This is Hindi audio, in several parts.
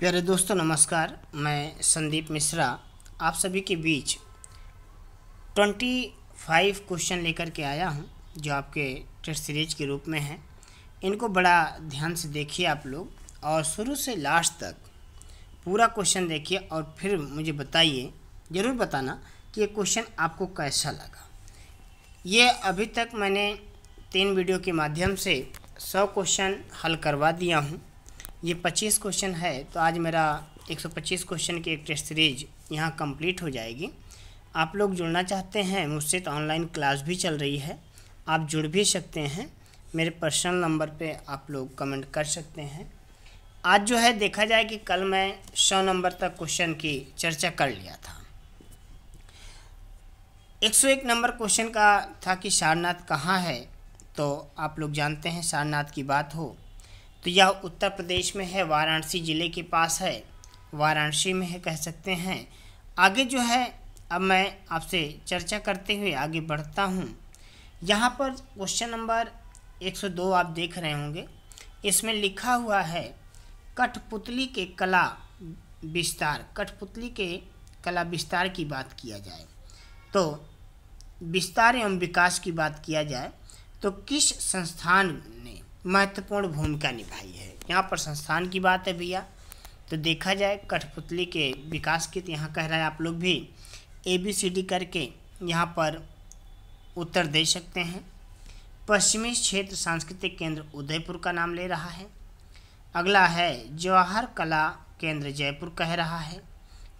प्यारे दोस्तों नमस्कार मैं संदीप मिश्रा आप सभी के बीच 25 क्वेश्चन लेकर के आया हूं जो आपके टेस्ट सीरीज के रूप में हैं इनको बड़ा ध्यान से देखिए आप लोग और शुरू से लास्ट तक पूरा क्वेश्चन देखिए और फिर मुझे बताइए ज़रूर बताना कि ये क्वेश्चन आपको कैसा लगा ये अभी तक मैंने तीन वीडियो के माध्यम से सौ क्वेश्चन हल करवा दिया हूँ ये 25 क्वेश्चन है तो आज मेरा 125 क्वेश्चन की एक टेस्ट सीरीज यहाँ कंप्लीट हो जाएगी आप लोग जुड़ना चाहते हैं मुझसे तो ऑनलाइन क्लास भी चल रही है आप जुड़ भी सकते हैं मेरे पर्सनल नंबर पे आप लोग कमेंट कर सकते हैं आज जो है देखा जाए कि कल मैं सौ नंबर तक क्वेश्चन की चर्चा कर लिया था 101 नंबर क्वेश्चन का था कि सारनाथ कहाँ है तो आप लोग जानते हैं सारनाथ की बात हो तो यह उत्तर प्रदेश में है वाराणसी ज़िले के पास है वाराणसी में है कह सकते हैं आगे जो है अब मैं आपसे चर्चा करते हुए आगे बढ़ता हूँ यहाँ पर क्वेश्चन नंबर 102 आप देख रहे होंगे इसमें लिखा हुआ है कठपुतली के कला विस्तार कठपुतली के कला विस्तार की बात किया जाए तो विस्तार एवं विकास की बात किया जाए तो किस संस्थान ने महत्वपूर्ण भूमिका निभाई है यहाँ पर संस्थान की बात है भैया तो देखा जाए कठपुतली के विकास की तो यहाँ कह रहा है आप लोग भी ए बी सी डी करके यहाँ पर उत्तर दे सकते हैं पश्चिमी क्षेत्र सांस्कृतिक केंद्र उदयपुर का नाम ले रहा है अगला है जवाहर कला केंद्र जयपुर कह रहा है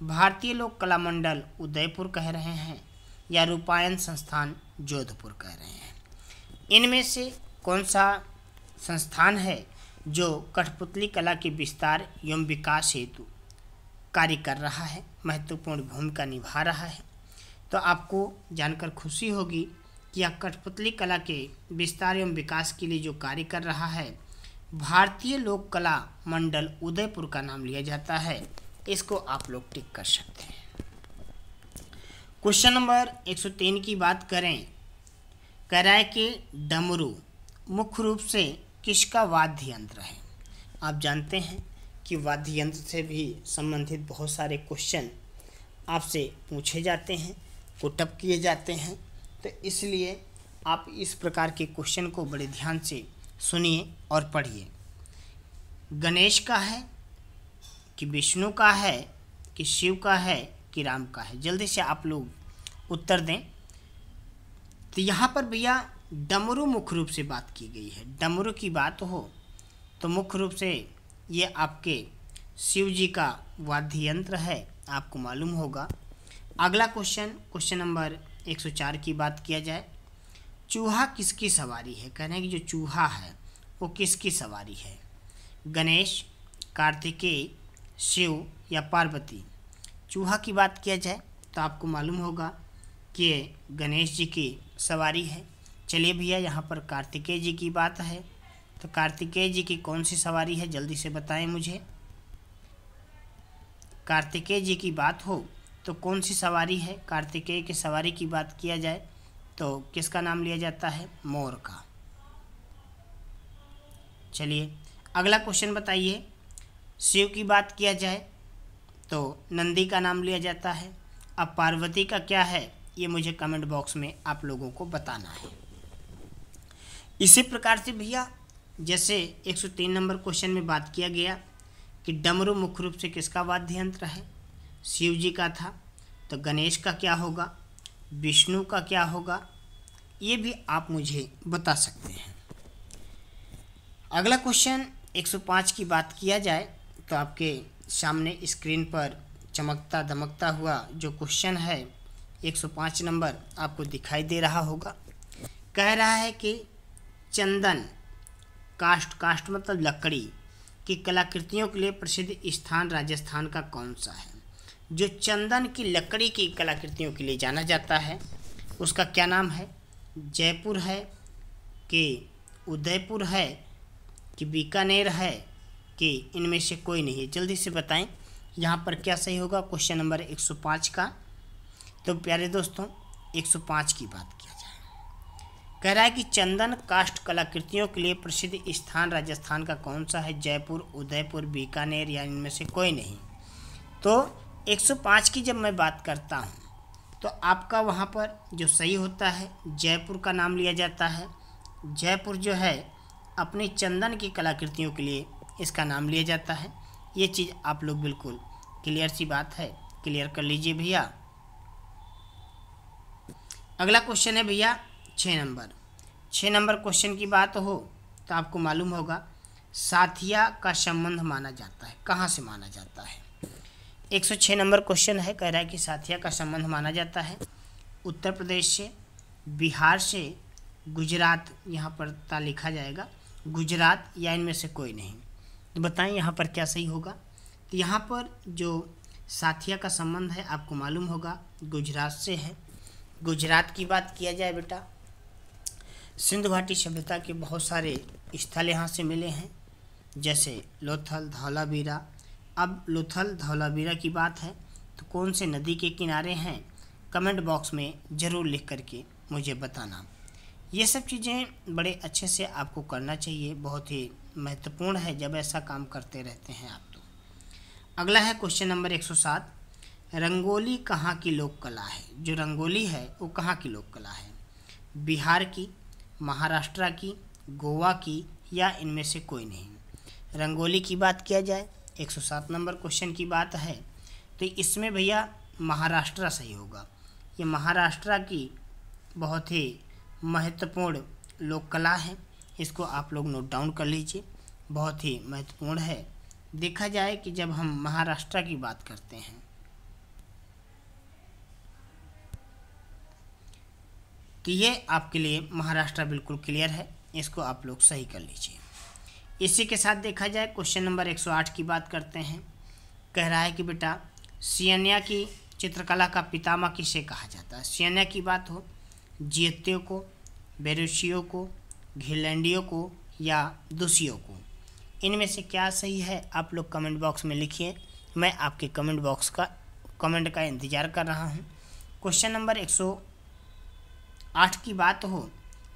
भारतीय लोक कला मंडल उदयपुर कह रहे हैं या रूपायन संस्थान जोधपुर कह रहे हैं इनमें से कौन सा संस्थान है जो कठपुतली कला के विस्तार एवं विकास हेतु कार्य कर रहा है महत्वपूर्ण भूमिका निभा रहा है तो आपको जानकर खुशी होगी कि यह कठपुतली कला के विस्तार एवं विकास के लिए जो कार्य कर रहा है भारतीय लोक कला मंडल उदयपुर का नाम लिया जाता है इसको आप लोग टिक कर सकते हैं क्वेश्चन नंबर 103 की बात करें कराय के डमरू मुख्य रूप से किसका वाद्य यंत्र है आप जानते हैं कि वाद्य यंत्र से भी संबंधित बहुत सारे क्वेश्चन आपसे पूछे जाते हैं कुटअप किए जाते हैं तो इसलिए आप इस प्रकार के क्वेश्चन को बड़े ध्यान से सुनिए और पढ़िए गणेश का है कि विष्णु का है कि शिव का है कि राम का है जल्दी से आप लोग उत्तर दें तो यहाँ पर भैया डमरू मुख्य रूप से बात की गई है डमरू की बात हो तो मुख्य रूप से ये आपके शिव जी का वाद्य यंत्र है आपको मालूम होगा अगला क्वेश्चन क्वेश्चन नंबर 104 की बात किया जाए चूहा किसकी सवारी है कहने की जो चूहा है वो किसकी सवारी है गणेश कार्तिकेय शिव या पार्वती चूहा की बात किया जाए तो आपको मालूम होगा कि गणेश जी की सवारी है चलिए भैया यहाँ पर कार्तिकेय जी की बात है तो कार्तिकेय जी की कौन सी सवारी है जल्दी से बताएं मुझे कार्तिकेय जी की बात हो तो कौन सी सवारी है कार्तिकेय की सवारी की बात किया जाए तो किसका नाम लिया जाता है मोर का चलिए अगला क्वेश्चन बताइए शिव की बात किया जाए तो नंदी का नाम लिया जाता है अब पार्वती का क्या है ये मुझे कमेंट बॉक्स में आप लोगों को बताना है इसी प्रकार से भैया जैसे 103 नंबर क्वेश्चन में बात किया गया कि डमरू मुख्य रूप से किसका वाद्य यंत्र है शिव जी का था तो गणेश का क्या होगा विष्णु का क्या होगा ये भी आप मुझे बता सकते हैं अगला क्वेश्चन 105 की बात किया जाए तो आपके सामने स्क्रीन पर चमकता दमकता हुआ जो क्वेश्चन है 105 नंबर आपको दिखाई दे रहा होगा कह रहा है कि चंदन काष्ट काष्ट मतलब लकड़ी की कलाकृतियों के लिए प्रसिद्ध स्थान राजस्थान का कौन सा है जो चंदन की लकड़ी की कलाकृतियों के लिए जाना जाता है उसका क्या नाम है जयपुर है कि उदयपुर है कि बीकानेर है कि इनमें से कोई नहीं है जल्दी से बताएं यहाँ पर क्या सही होगा क्वेश्चन नंबर 105 का तो प्यारे दोस्तों 105 की बात की कह रहा है कि चंदन काष्ट कलाकृतियों के लिए प्रसिद्ध स्थान राजस्थान का कौन सा है जयपुर उदयपुर बीकानेर या इनमें से कोई नहीं तो 105 की जब मैं बात करता हूँ तो आपका वहाँ पर जो सही होता है जयपुर का नाम लिया जाता है जयपुर जो है अपने चंदन की कलाकृतियों के लिए इसका नाम लिया जाता है ये चीज़ आप लोग बिल्कुल क्लियर सी बात है क्लियर कर लीजिए भैया अगला क्वेश्चन है भैया छः नंबर छः नंबर क्वेश्चन की बात हो तो आपको मालूम होगा साथिया का संबंध माना जाता है कहाँ से माना जाता है एक सौ छः नंबर क्वेश्चन है कह रहा है कि साथिया का संबंध माना जाता है उत्तर प्रदेश से बिहार से गुजरात यहाँ पर ता लिखा जाएगा गुजरात या इनमें से कोई नहीं तो बताएं यहाँ पर क्या सही होगा तो यहाँ पर जो साथिया का संबंध है आपको मालूम होगा गुजरात से है गुजरात की बात किया जाए बेटा सिंधु घाटी सभ्यता के बहुत सारे स्थल यहाँ से मिले हैं जैसे लोथल धौलावीरा अब लोथल धौलावीरा की बात है तो कौन से नदी के किनारे हैं कमेंट बॉक्स में ज़रूर लिख करके मुझे बताना ये सब चीज़ें बड़े अच्छे से आपको करना चाहिए बहुत ही महत्वपूर्ण है जब ऐसा काम करते रहते हैं आप तो अगला है क्वेश्चन नंबर 107 रंगोली कहाँ की लोक कला है जो रंगोली है वो कहाँ की लोक कला है बिहार की महाराष्ट्र की गोवा की या इनमें से कोई नहीं रंगोली की बात किया जाए 107 नंबर क्वेश्चन की बात है तो इसमें भैया महाराष्ट्र सही होगा ये महाराष्ट्र की बहुत ही महत्वपूर्ण लोक कला है इसको आप लोग नोट डाउन कर लीजिए बहुत ही महत्वपूर्ण है देखा जाए कि जब हम महाराष्ट्र की बात करते हैं कि ये आपके लिए महाराष्ट्र बिल्कुल क्लियर है इसको आप लोग सही कर लीजिए इसी के साथ देखा जाए क्वेश्चन नंबर 108 की बात करते हैं कह रहा है कि बेटा सियनिया की चित्रकला का पितामह किसे कहा जाता है सियनिया की बात हो जियत्तियों को बेरोशियों को घिलैंडियों को या दूसियों को इनमें से क्या सही है आप लोग कमेंट बॉक्स में लिखिए मैं आपके कमेंट बॉक्स का कमेंट का इंतज़ार कर रहा हूँ क्वेश्चन नंबर एक सौ आठ की बात हो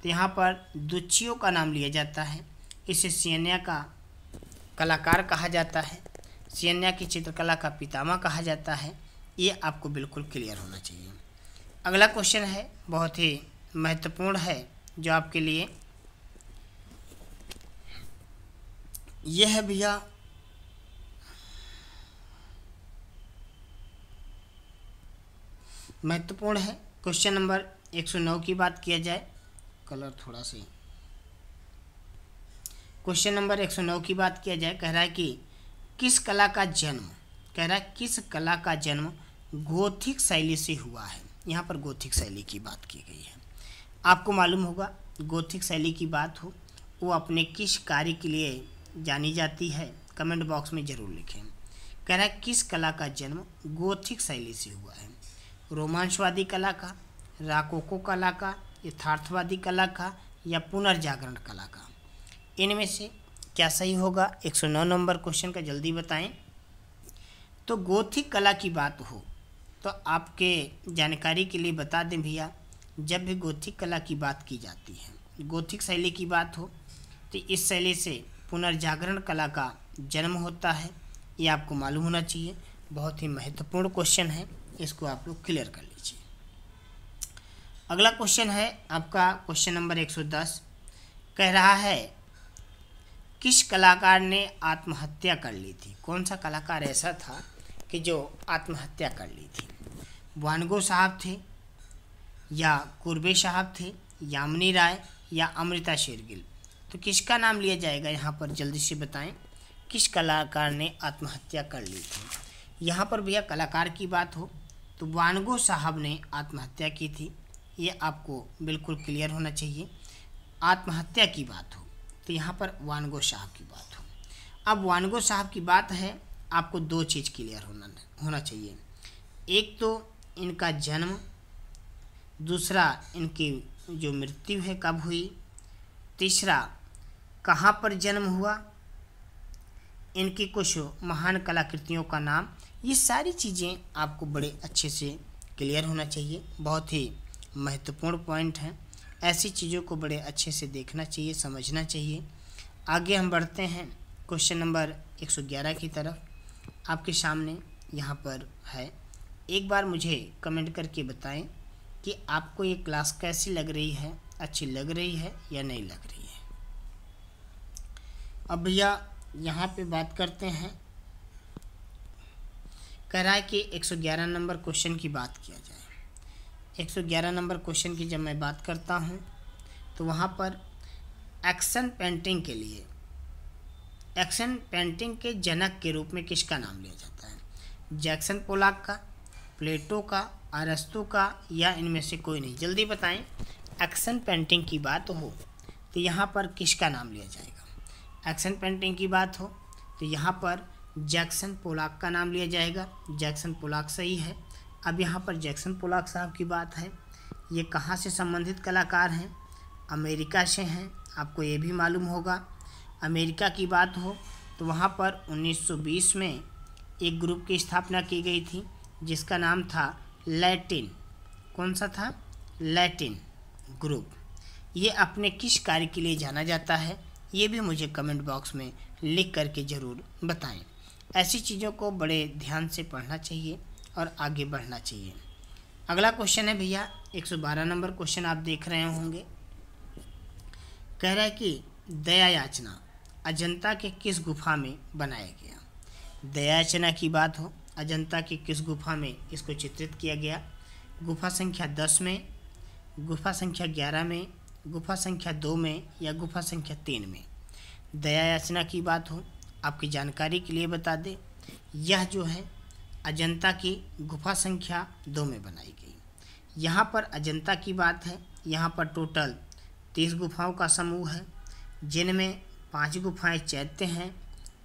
तो यहाँ पर दुचियों का नाम लिया जाता है इसे सियन्या का कलाकार कहा जाता है सियन्या की चित्रकला का पितामा कहा जाता है ये आपको बिल्कुल क्लियर होना चाहिए अगला क्वेश्चन है बहुत ही महत्वपूर्ण है जो आपके लिए यह है भैया महत्वपूर्ण है क्वेश्चन नंबर 109 की बात किया जाए कलर थोड़ा सा क्वेश्चन नंबर 109 की बात किया जाए कह रहा है कि किस कला का जन्म कह रहा है किस कला का जन्म गोथिक शैली से हुआ है यहाँ पर गोथिक शैली की बात की गई है आपको मालूम होगा गोथिक शैली की बात हो वो अपने किस कार्य के लिए जानी जाती है कमेंट बॉक्स में ज़रूर लिखें कह रहा है किस कला का जन्म गोथिक शैली से हुआ है रोमांचवादी कला का राकोको कला का यथार्थवादी कला का या पुनर्जागरण कला का इनमें से क्या सही होगा 109 नंबर क्वेश्चन का जल्दी बताएं तो गोथिक कला की बात हो तो आपके जानकारी के लिए बता दें भैया जब भी गोथिक कला की बात की जाती है गोथिक शैली की बात हो तो इस शैली से पुनर्जागरण कला का जन्म होता है ये आपको मालूम होना चाहिए बहुत ही महत्वपूर्ण क्वेश्चन है इसको आप लोग क्लियर कर लें अगला क्वेश्चन है आपका क्वेश्चन नंबर 110 कह रहा है किस कलाकार ने आत्महत्या कर ली थी कौन सा कलाकार ऐसा था कि जो आत्महत्या कर ली थी वानगो साहब थे या कुर्बे साहब थे यामिनी राय या अमृता शेरगिल तो किसका नाम लिया जाएगा यहाँ पर जल्दी से बताएं किस कलाकार ने आत्महत्या कर ली थी यहाँ पर भैया कलाकार की बात हो तो वानगो साहब ने आत्महत्या की थी ये आपको बिल्कुल क्लियर होना चाहिए आत्महत्या की बात हो तो यहाँ पर वानगो साहब की बात हो अब वानगो साहब की बात है आपको दो चीज़ क्लियर होना होना चाहिए एक तो इनका जन्म दूसरा इनकी जो मृत्यु है कब हुई तीसरा कहाँ पर जन्म हुआ इनकी कुछ महान कलाकृतियों का नाम ये सारी चीज़ें आपको बड़े अच्छे से क्लियर होना चाहिए बहुत ही महत्वपूर्ण पॉइंट हैं ऐसी चीज़ों को बड़े अच्छे से देखना चाहिए समझना चाहिए आगे हम बढ़ते हैं क्वेश्चन नंबर 111 की तरफ आपके सामने यहाँ पर है एक बार मुझे कमेंट करके बताएं कि आपको ये क्लास कैसी लग रही है अच्छी लग रही है या नहीं लग रही है अब भैया यहाँ पे बात करते हैं कह रहा है कि 111 नंबर क्वेश्चन की बात किया जाए 111 नंबर क्वेश्चन की जब मैं बात करता हूँ तो वहाँ पर एक्शन पेंटिंग के लिए एक्शन पेंटिंग के जनक के रूप में किसका नाम लिया जाता है जैक्सन पोलाक का प्लेटो का अरस्तु का या इनमें से कोई नहीं जल्दी बताएं एक्शन पेंटिंग की बात हो तो यहाँ पर किसका नाम लिया जाएगा एक्शन पेंटिंग की बात हो तो यहाँ पर जैक्सन पोलाक का नाम लिया जाएगा जैक्सन पोलाक सही है अब यहाँ पर जैक्सन पोलाक साहब की बात है ये कहाँ से संबंधित कलाकार हैं अमेरिका से हैं आपको ये भी मालूम होगा अमेरिका की बात हो तो वहाँ पर 1920 में एक ग्रुप की स्थापना की गई थी जिसका नाम था लैटिन कौन सा था लैटिन ग्रुप ये अपने किस कार्य के लिए जाना जाता है ये भी मुझे कमेंट बॉक्स में लिख करके ज़रूर बताएं ऐसी चीज़ों को बड़े ध्यान से पढ़ना चाहिए और आगे बढ़ना चाहिए अगला क्वेश्चन है भैया 112 नंबर क्वेश्चन आप देख रहे होंगे कह रहा है कि दया याचना अजंता के किस गुफा में बनाया गया दया याचना की बात हो अजंता के किस गुफा में इसको चित्रित किया गया गुफा संख्या दस में गुफा संख्या ग्यारह में गुफा संख्या दो में या गुफा संख्या तीन में दया याचना की बात हो आपकी जानकारी के लिए बता दें यह जो है अजंता की गुफा संख्या दो में बनाई गई यहाँ पर अजंता की बात है यहाँ पर टोटल तीस गुफाओं का समूह है जिनमें पांच गुफाएं चैत्य हैं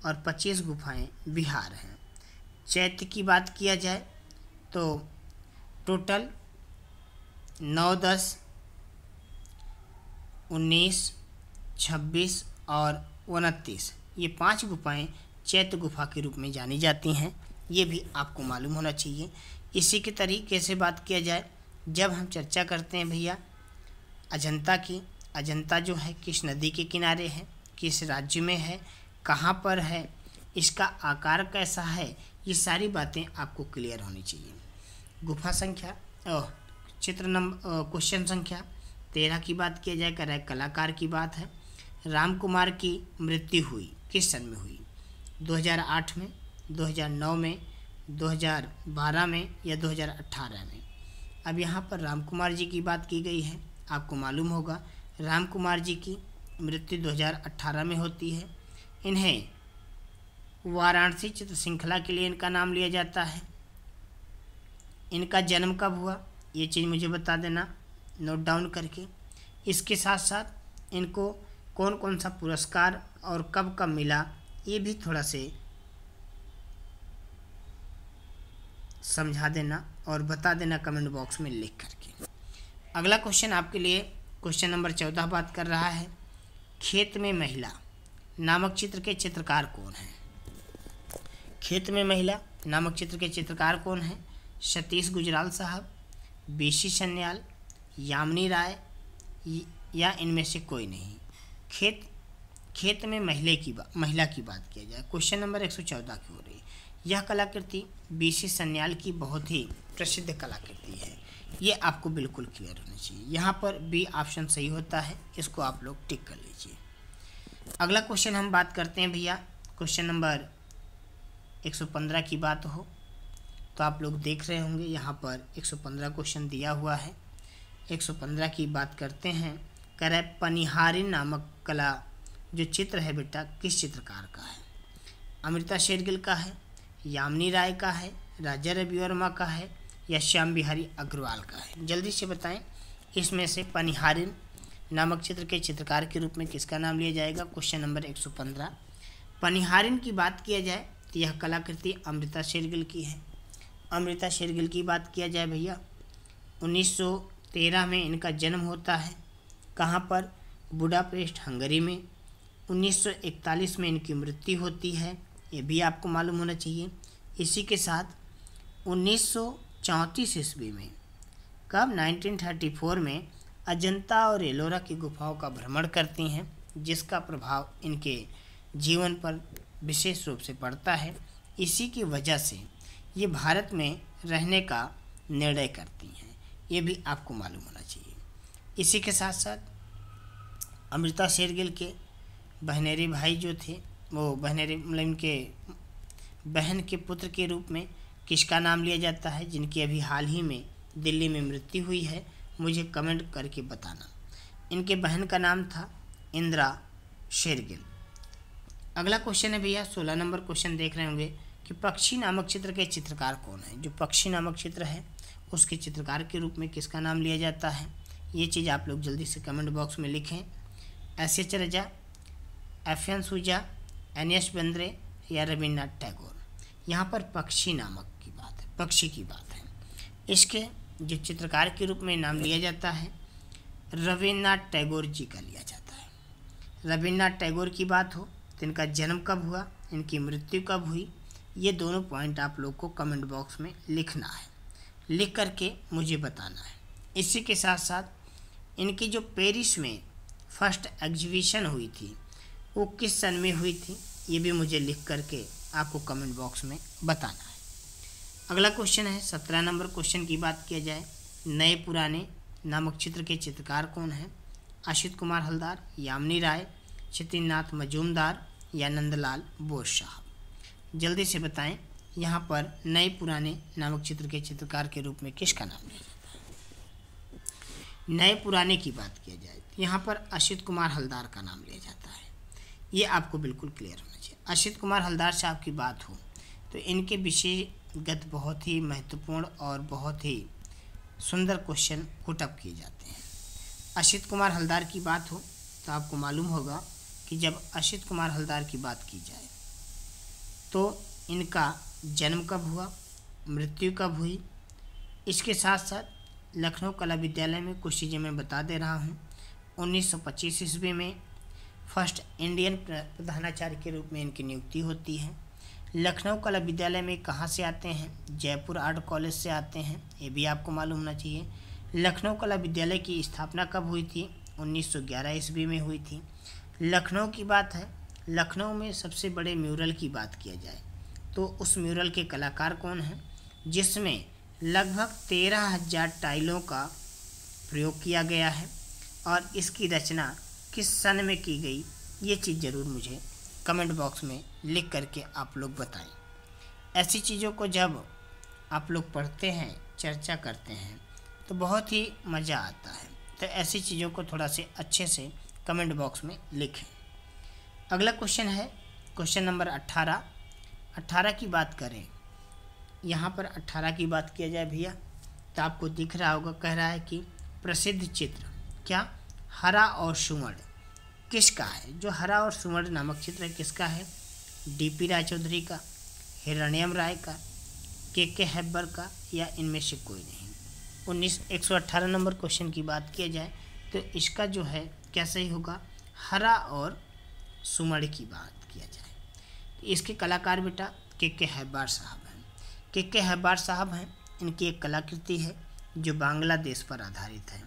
और पच्चीस गुफाएं बिहार हैं चैत्य की बात किया जाए तो टोटल नौ दस उन्नीस छब्बीस और उनतीस ये पांच गुफाएं चैत्य गुफा के रूप में जानी जाती हैं ये भी आपको मालूम होना चाहिए इसी के तरीके से बात किया जाए जब हम चर्चा करते हैं भैया अजंता की अजंता जो है किस नदी के किनारे है किस राज्य में है कहाँ पर है इसका आकार कैसा है ये सारी बातें आपको क्लियर होनी चाहिए गुफा संख्या और चित्र नंबर क्वेश्चन संख्या तेरह की बात किया जाए कर कलाकार की बात है राम कुमार की मृत्यु हुई किस सन में हुई 2008 में 2009 में 2012 में या 2018 में अब यहाँ पर राम कुमार जी की बात की गई है आपको मालूम होगा राम कुमार जी की मृत्यु 2018 में होती है इन्हें वाराणसी चित्र श्रृंखला के लिए इनका नाम लिया जाता है इनका जन्म कब हुआ ये चीज़ मुझे बता देना नोट डाउन करके इसके साथ साथ इनको कौन कौन सा पुरस्कार और कब कब मिला ये भी थोड़ा से समझा देना और बता देना कमेंट बॉक्स में लिख करके अगला क्वेश्चन आपके लिए क्वेश्चन नंबर चौदह बात कर रहा है खेत में महिला नामक चित्र के चित्रकार कौन हैं खेत में महिला नामक चित्र के चित्रकार कौन हैं सतीश गुजराल साहब बीसी सन्याल यामिनी राय या इनमें से कोई नहीं खेत खेत में महिला की बात महिला की बात किया जाए क्वेश्चन नंबर एक सौ चौदह की हो रही है यह कलाकृति बी सी सन्याल की बहुत ही प्रसिद्ध कलाकृति है ये आपको बिल्कुल क्लियर होना चाहिए यहाँ पर बी ऑप्शन सही होता है इसको आप लोग टिक कर लीजिए अगला क्वेश्चन हम बात करते हैं भैया क्वेश्चन नंबर 115 की बात हो तो आप लोग देख रहे होंगे यहाँ पर 115 क्वेश्चन दिया हुआ है 115 की बात करते हैं करे पनिहारी नामक कला जो चित्र है बेटा किस चित्रकार का है अमृता शेरगिल का है यामिनी राय का है राजा रवि वर्मा का है या श्याम बिहारी अग्रवाल का है जल्दी से बताएं इसमें से पनिहारिन नामक चित्र के चित्रकार के रूप में किसका नाम लिया जाएगा क्वेश्चन नंबर 115 पनिहारिन की बात किया जाए तो यह कलाकृति अमृता शेरगिल की है अमृता शेरगिल की बात किया जाए भैया 1913 में इनका जन्म होता है कहाँ पर बुडापेस्ट हंगरी में 1941 में इनकी मृत्यु होती है ये भी आपको मालूम होना चाहिए इसी के साथ उन्नीस ईस्वी में कब 1934 में अजंता और एलोरा की गुफाओं का भ्रमण करती हैं जिसका प्रभाव इनके जीवन पर विशेष रूप से पड़ता है इसी की वजह से ये भारत में रहने का निर्णय करती हैं ये भी आपको मालूम होना चाहिए इसी के साथ साथ अमृता शेरगिल के बहनेरी भाई जो थे वो बहने मतलब इनके बहन के पुत्र के रूप में किसका नाम लिया जाता है जिनकी अभी हाल ही में दिल्ली में मृत्यु हुई है मुझे कमेंट करके बताना इनके बहन का नाम था इंदिरा शेरगिल अगला क्वेश्चन है भैया सोलह नंबर क्वेश्चन देख रहे होंगे कि पक्षी नामक चित्र के चित्रकार कौन है जो पक्षी नामक चित्र है उसके चित्रकार के रूप में किसका नाम लिया जाता है ये चीज़ आप लोग जल्दी से कमेंट बॉक्स में लिखें S H Raza F N Souza N S Bendre या रविन्द्रनाथ टैगोर यहाँ पर पक्षी नामक की बात है पक्षी की बात है इसके जो चित्रकार के रूप में नाम लिया जाता है रविन्द्रनाथ टैगोर जी का लिया जाता है रविन्द्रनाथ टैगोर की बात हो तो इनका जन्म कब हुआ इनकी मृत्यु कब हुई ये दोनों पॉइंट आप लोग को कमेंट बॉक्स में लिखना है लिख करके मुझे बताना है इसी के साथ साथ इनकी जो पेरिस में फर्स्ट एग्जीबिशन हुई थी वो किस सन में हुई थी ये भी मुझे लिख करके आपको कमेंट बॉक्स में बताना है अगला क्वेश्चन है सत्रह नंबर क्वेश्चन की बात किया जाए नए पुराने नामक चित्र के चित्रकार कौन हैं आशित कुमार हलदार यामिनी राय चितिननाथ मजूमदार या नंदलाल बोस साहब जल्दी से बताएं यहाँ पर नए पुराने नामक चित्र के चित्रकार के रूप में किसका नाम लिया जाता है नए पुराने की बात किया जाए यहाँ पर अशित कुमार हलदार का नाम लिया जाता है ये आपको बिल्कुल क्लियर होना चाहिए अशित कुमार हलदार साहब की बात हो तो इनके विषयगत बहुत ही महत्वपूर्ण और बहुत ही सुंदर क्वेश्चन कुटअप किए जाते हैं अशित कुमार हलदार की बात हो तो आपको मालूम होगा कि जब अशित कुमार हलदार की बात की जाए तो इनका जन्म कब हुआ मृत्यु कब हुई इसके साथ साथ लखनऊ कला विद्यालय में कुछ चीज़ें मैं बता दे रहा हूँ 1925 ईस्वी में फर्स्ट इंडियन प्रधानाचार्य के रूप में इनकी नियुक्ति होती है लखनऊ कला विद्यालय में कहाँ से आते हैं जयपुर आर्ट कॉलेज से आते हैं ये भी आपको मालूम होना चाहिए लखनऊ कला विद्यालय की स्थापना कब हुई थी 1911 ईस्वी में हुई थी लखनऊ की बात है लखनऊ में सबसे बड़े म्यूरल की बात किया जाए तो उस म्यूरल के कलाकार कौन हैं जिसमें लगभग तेरह हजार टाइलों का प्रयोग किया गया है और इसकी रचना किस सन में की गई ये चीज़ ज़रूर मुझे कमेंट बॉक्स में लिख करके आप लोग बताएं ऐसी चीज़ों को जब आप लोग पढ़ते हैं चर्चा करते हैं तो बहुत ही मज़ा आता है तो ऐसी चीज़ों को थोड़ा से अच्छे से कमेंट बॉक्स में लिखें अगला क्वेश्चन है क्वेश्चन नंबर अट्ठारह अट्ठारह की बात करें यहाँ पर अट्ठारह की बात किया जाए भैया तो आपको दिख रहा होगा कह रहा है कि प्रसिद्ध चित्र क्या हरा और सुवर्ण किसका है जो हरा और सुवर्ण नामक चित्र है किसका है डीपी राय चौधरी का हिरण्यम राय का के के हैब्बर का या इनमें से कोई नहीं उन्नीस एक सौ अट्ठारह नंबर क्वेश्चन की बात किया जाए तो इसका जो है क्या सही होगा हरा और सुमर की बात किया जाए इसके कलाकार बेटा के के हैब्बार साहब हैं के के हैब्बार साहब हैं इनकी एक कलाकृति है जो बांग्लादेश पर आधारित है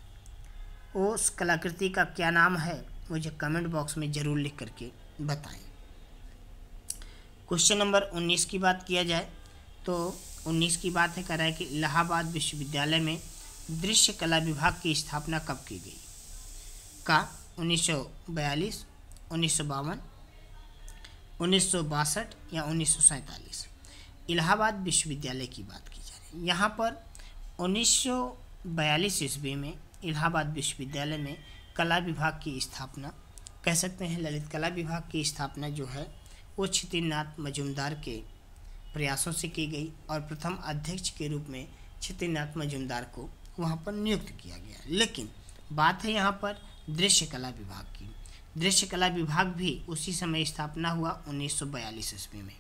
उस कलाकृति का क्या नाम है मुझे कमेंट बॉक्स में ज़रूर लिख करके बताएं क्वेश्चन नंबर 19 की बात किया जाए तो 19 की बात है कह रहा है कि इलाहाबाद विश्वविद्यालय में दृश्य कला विभाग की स्थापना कब की गई का 1942, उन्नीस सौ बावन उन्नीस सौ बासठ या उन्नीस सौ सैंतालीस इलाहाबाद विश्वविद्यालय की बात की जा रही है यहाँ पर 1942 ईस्वी में इलाहाबाद विश्वविद्यालय में कला विभाग की स्थापना कह सकते हैं ललित कला विभाग की स्थापना जो है वो क्षितिनाथ मजुमदार के प्रयासों से की गई और प्रथम अध्यक्ष के रूप में क्षितिनाथ मजुमदार को वहाँ पर नियुक्त किया गया लेकिन बात है यहाँ पर दृश्य कला विभाग की दृश्य कला विभाग भी उसी समय स्थापना हुआ 1942 ईस्वी में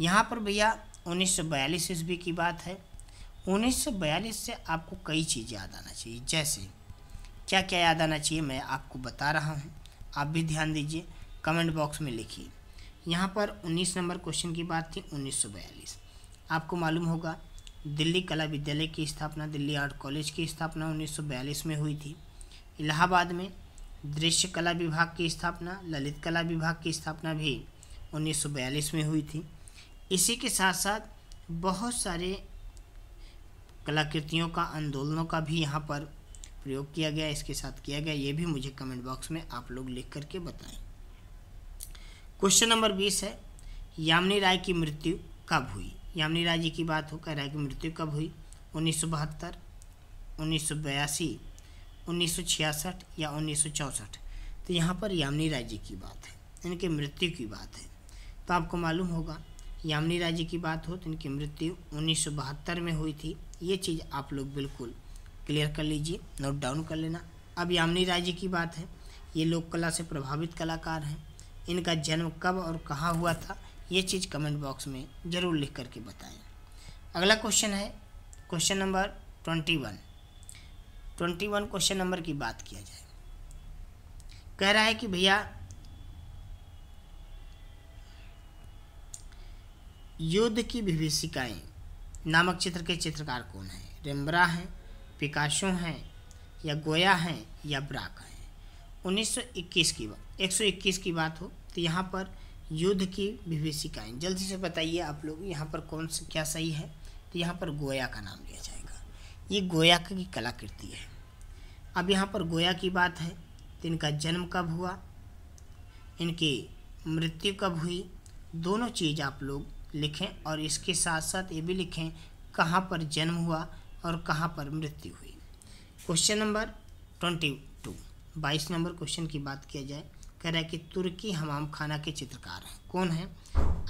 यहाँ पर भैया 1942 ईस्वी की बात है 1942 से आपको कई चीज़ याद आना चाहिए जैसे क्या क्या याद आना चाहिए मैं आपको बता रहा हूँ आप भी ध्यान दीजिए कमेंट बॉक्स में लिखिए यहाँ पर 19 नंबर क्वेश्चन की बात थी 1942 आपको मालूम होगा दिल्ली कला विद्यालय की स्थापना दिल्ली आर्ट कॉलेज की स्थापना 1942 में हुई थी इलाहाबाद में दृश्य कला विभाग की स्थापना ललित कला विभाग की स्थापना भी 1942 में हुई थी इसी के साथ साथ बहुत सारे कलाकृतियों का आंदोलनों का भी यहाँ पर प्रयोग किया गया इसके साथ किया गया ये भी मुझे कमेंट बॉक्स में आप लोग लिख करके बताएं क्वेश्चन नंबर बीस है यामिनी राय की मृत्यु कब हुई यामिनी राय जी की बात हो कह राय की मृत्यु कब हुई उन्नीस सौ बहत्तर उन्नीस सौ बयासी उन्नीस सौ छियासठ या उन्नीस सौ चौंसठ तो यहाँ पर यामिनी राय जी की बात है इनके मृत्यु की बात है तो आपको मालूम होगा यामिनी राय जी की बात हो तो इनकी मृत्यु उन्नीस में हुई थी ये चीज़ आप लोग बिल्कुल क्लियर कर लीजिए नोट डाउन कर लेना अब यामिनी राय जी की बात है ये लोक कला से प्रभावित कलाकार हैं इनका जन्म कब और कहाँ हुआ था ये चीज़ कमेंट बॉक्स में ज़रूर लिख करके बताएं अगला क्वेश्चन है question number twenty one twenty one question number की बात किया जाए कह रहा है कि भैया युद्ध की विभिषिकाएँ नामक चित्र के चित्रकार कौन हैं रेम्बरा हैं पिकाशो हैं या गोया हैं या ब्राक हैं 1921 की बात 121 की बात हो तो यहाँ पर युद्ध की विभिषिकाएँ जल्दी से बताइए आप लोग यहाँ पर कौन सा क्या सही है तो यहाँ पर गोया का नाम लिया जाएगा ये गोया की कलाकृति है अब यहाँ पर गोया की बात है तो इनका जन्म कब हुआ इनकी मृत्यु कब हुई दोनों चीज़ आप लोग लिखें और इसके साथ साथ ये भी लिखें कहाँ पर जन्म हुआ और कहाँ पर मृत्यु हुई क्वेश्चन नंबर ट्वेंटी टू बाईस नंबर क्वेश्चन की बात किया जाए कह रहा है कि तुर्की हमाम खाना के चित्रकार हैं कौन हैं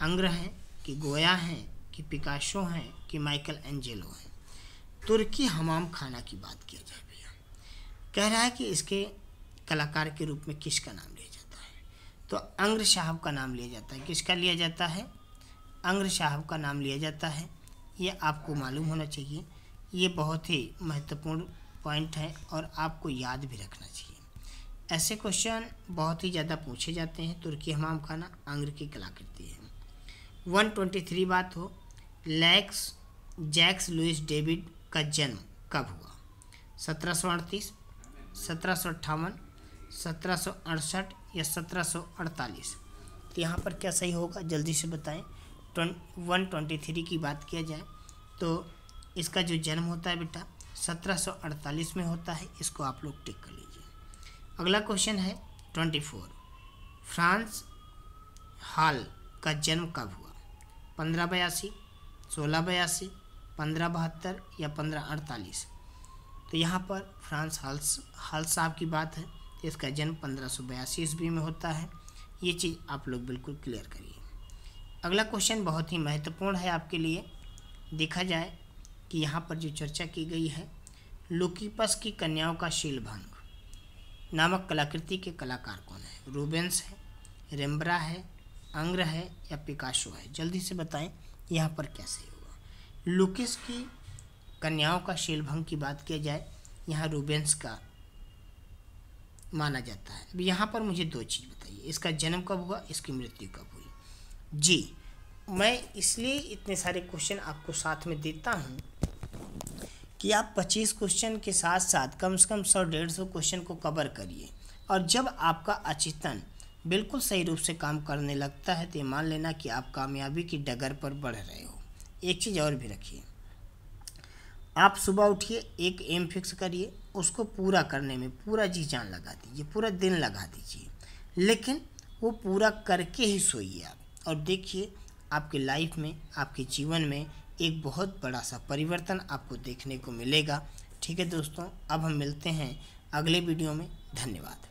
अंग्र हैं कि गोया हैं कि पिकाशो हैं कि माइकल एंजेलो हैं तुर्की हमाम खाना की बात किया जाए भैया कह रहा है कि इसके कलाकार के रूप में किसका नाम लिया जाता है तो अंग्र साहब का नाम लिया जाता है किसका लिया जाता है अंग्र साहब का नाम लिया जाता है ये आपको मालूम होना चाहिए ये बहुत ही महत्वपूर्ण पॉइंट है और आपको याद भी रखना चाहिए ऐसे क्वेश्चन बहुत ही ज़्यादा पूछे जाते हैं तुर्की हमाम खाना आंग्र की कलाकृति है वन ट्वेंटी थ्री बात हो लैक्स जैक्स लुइस डेविड का जन्म कब हुआ सत्रह सौ अड़तीस सत्रह सौ अट्ठावन सत्रह सौ अड़सठ या सत्रह सौ अड़तालीस तो यहाँ पर क्या सही होगा जल्दी से बताएं वन ट्वेंटी थ्री की बात किया जाए तो इसका जो जन्म होता है बेटा 1748 में होता है इसको आप लोग टिक कर लीजिए अगला क्वेश्चन है 24 फ्रांस हाल का जन्म कब हुआ पंद्रह बयासी सोलह बयासी पंद्रह बहत्तर या पंद्रह अड़तालीस तो यहाँ पर फ्रांस हाल हाल साहब की बात है इसका जन्म पंद्रह सौ बयासी ईस्वी में होता है ये चीज़ आप लोग बिल्कुल क्लियर करिए अगला क्वेश्चन बहुत ही महत्वपूर्ण है आपके लिए देखा जाए कि यहाँ पर जो चर्चा की गई है लुकीपस की कन्याओं का शीलभंग नामक कलाकृति के कलाकार कौन है रूबेंस है रेम्ब्रा है अंग्र है या पिकाशो है जल्दी से बताएं यहाँ पर कैसे हुआ लुकिस की कन्याओं का शीलभंग की बात किया जाए यहाँ रूबेंस का माना जाता है अब यहाँ पर मुझे दो चीज़ बताइए इसका जन्म कब हुआ इसकी मृत्यु कब हुई जी मैं इसलिए इतने सारे क्वेश्चन आपको साथ में देता हूँ कि आप 25 क्वेश्चन के साथ साथ कम से कम सौ डेढ़ सौ क्वेश्चन को कवर करिए और जब आपका अचेतन बिल्कुल सही रूप से काम करने लगता है तो मान लेना कि आप कामयाबी की डगर पर बढ़ रहे हो एक चीज़ और भी रखिए आप सुबह उठिए एक एम फिक्स करिए उसको पूरा करने में पूरा जी जान लगा दीजिए पूरा दिन लगा दीजिए लेकिन वो पूरा करके ही सोइए आप और देखिए आपके लाइफ में आपके जीवन में एक बहुत बड़ा सा परिवर्तन आपको देखने को मिलेगा ठीक है दोस्तों अब हम मिलते हैं अगले वीडियो में धन्यवाद